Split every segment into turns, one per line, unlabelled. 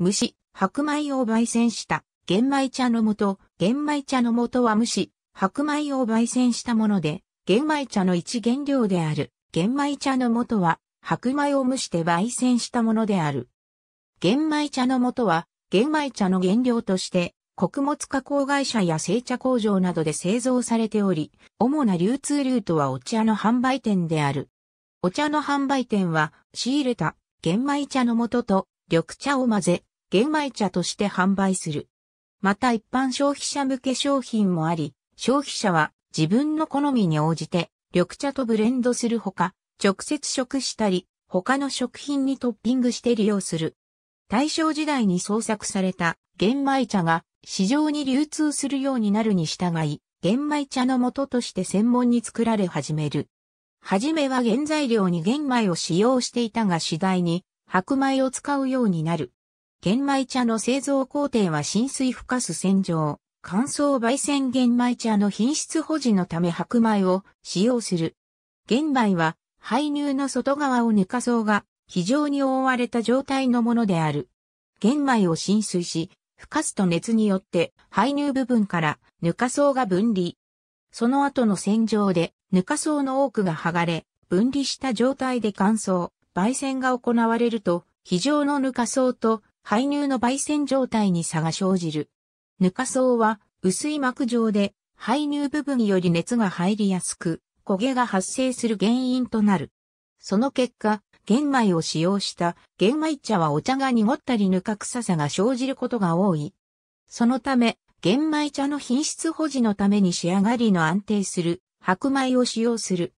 蒸し、白米を焙煎した玄米茶の素。玄米茶の素は蒸し、白米を焙煎したもので、玄米茶の一原料である。玄米茶の素は白米を蒸して焙煎したものである。玄米茶の素は玄米茶の原料として穀物加工会社や製茶工場などで製造されており、主な流通ルートはお茶の販売店である。お茶の販売店は仕入れた玄米茶の素と緑茶を混ぜ、玄米茶として販売する。また一般消費者向け商品もあり、消費者は自分の好みに応じて緑茶とブレンドするほか、直接食したり、他の食品にトッピングして利用する。大正時代に創作された玄米茶が市場に流通するようになるに従い、玄米茶の元として専門に作られ始める。はじめは原材料に玄米を使用していたが次第に白米を使うようになる。玄米茶の製造工程は浸水孵化す洗浄、乾燥焙煎玄米茶の品質保持のため白米を使用する。玄米は排乳の外側をぬか層が非常に覆われた状態のものである。玄米を浸水し、孵化すと熱によって排乳部分からぬか層が分離。その後の洗浄でぬか層の多くが剥がれ、分離した状態で乾燥、焙煎が行われると、非常のぬか層と排乳の焙煎状態に差が生じる。ぬか層は薄い膜状で排乳部分より熱が入りやすく焦げが発生する原因となる。その結果、玄米を使用した玄米茶はお茶が濁ったりぬか臭さが生じることが多い。そのため、玄米茶の品質保持のために仕上がりの安定する白米を使用する。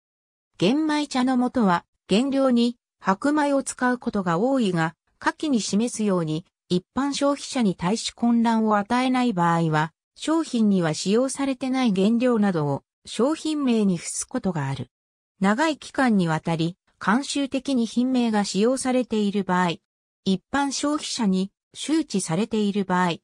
玄米茶の元は原料に白米を使うことが多いが、下記に示すように、一般消費者に対し混乱を与えない場合は、商品には使用されてない原料などを商品名に付すことがある。長い期間にわたり、慣習的に品名が使用されている場合、一般消費者に周知されている場合、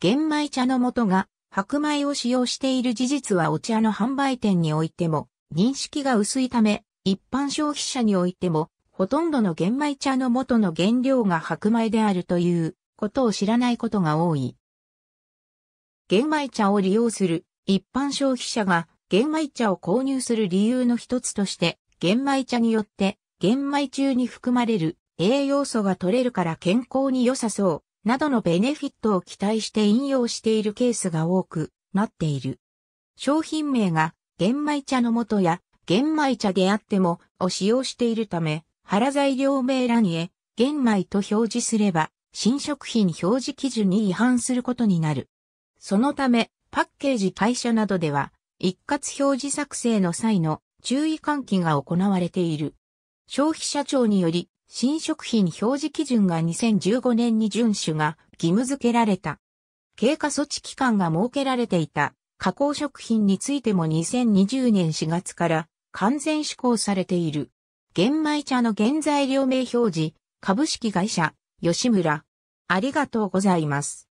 玄米茶の素が白米を使用している事実はお茶の販売店においても認識が薄いため、一般消費者においてもほとんどの玄米茶の元の原料が白米であるということを知らないことが多い。玄米茶を利用する一般消費者が玄米茶を購入する理由の一つとして、玄米茶によって玄米中に含まれる栄養素が取れるから健康に良さそう、などのベネフィットを期待して引用しているケースが多くなっている。商品名が玄米茶の元や玄米茶であってもを使用しているため、原材料名欄へ、玄米と表示すれば、新食品表示基準に違反することになる。そのため、パッケージ会社などでは、一括表示作成の際の注意喚起が行われている。消費者庁により、新食品表示基準が2015年に遵守が義務付けられた。経過措置期間が設けられていた加工食品についても2020年4月から完全施行されている。玄米茶の原材料名表示、株式会社、吉村。ありがとうございます。